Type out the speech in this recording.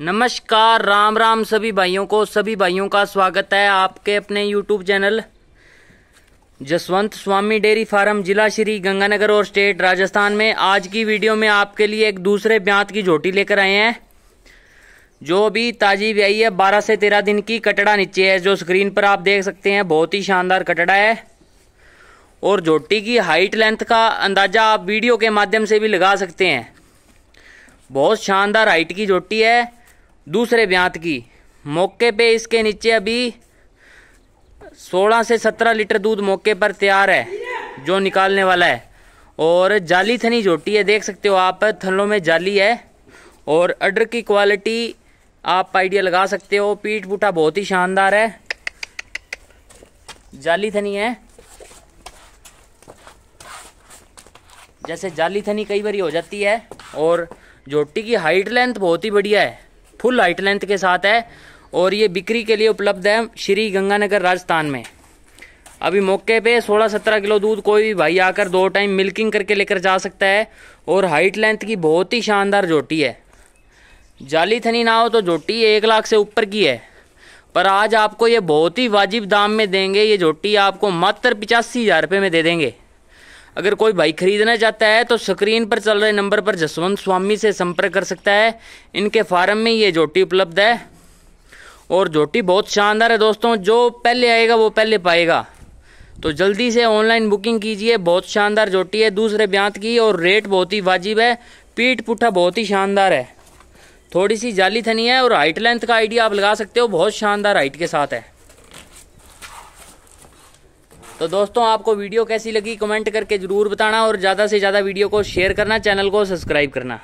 नमस्कार राम राम सभी भाइयों को सभी भाइयों का स्वागत है आपके अपने YouTube channel Jaswant Swami dairy farm जिला श्री गंगानगर और स्टेट राजस्थान में आज की वीडियो में आपके लिए एक दूसरे ब्यांत की झोटी लेकर आए हैं जो अभी ताजी ब्याई है बारह से तेरह दिन की कटड़ा नीचे है जो स्क्रीन पर आप देख सकते हैं बहुत ही शानदार कटड़ा है और झोटी की हाइट लेंथ का अंदाज़ा आप वीडियो के माध्यम से भी लगा सकते हैं बहुत शानदार हाइट की झोटी है दूसरे ब्यांत की मौके पे इसके नीचे अभी 16 से 17 लीटर दूध मौके पर तैयार है जो निकालने वाला है और जाली थनी झोटी है देख सकते हो आप थनों में जाली है और अडर की क्वालिटी आप आइडिया लगा सकते हो पीठ बूटा बहुत ही शानदार है जाली थनी है जैसे जाली थनी कई बार हो जाती है और झोटी की हाइट लेंथ बहुत ही बढ़िया है फुल हाइट लेंथ के साथ है और ये बिक्री के लिए उपलब्ध है श्री गंगानगर राजस्थान में अभी मौके पे 16-17 किलो दूध कोई भी भाई आकर दो टाइम मिल्किंग करके लेकर जा सकता है और हाइट लेंथ की बहुत ही शानदार जोटी है जाली थनी ना हो तो जोटी एक लाख से ऊपर की है पर आज आपको ये बहुत ही वाजिब दाम में देंगे ये जोटी आपको मात्र पिचासी हज़ार रुपये में दे देंगे अगर कोई बाइक खरीदना चाहता है तो स्क्रीन पर चल रहे नंबर पर जसवंत स्वामी से संपर्क कर सकता है इनके फार्म में ये जोटी उपलब्ध है और जोटी बहुत शानदार है दोस्तों जो पहले आएगा वो पहले पाएगा तो जल्दी से ऑनलाइन बुकिंग कीजिए बहुत शानदार जोटी है दूसरे ब्यांत की और रेट बहुत ही वाजिब है पीठ पुठा बहुत ही शानदार है थोड़ी सी जाली थनी है और हाइट लेंथ का आइडिया आप लगा सकते हो बहुत शानदार हाइट के साथ है तो दोस्तों आपको वीडियो कैसी लगी कमेंट करके ज़रूर बताना और ज़्यादा से ज़्यादा वीडियो को शेयर करना चैनल को सब्सक्राइब करना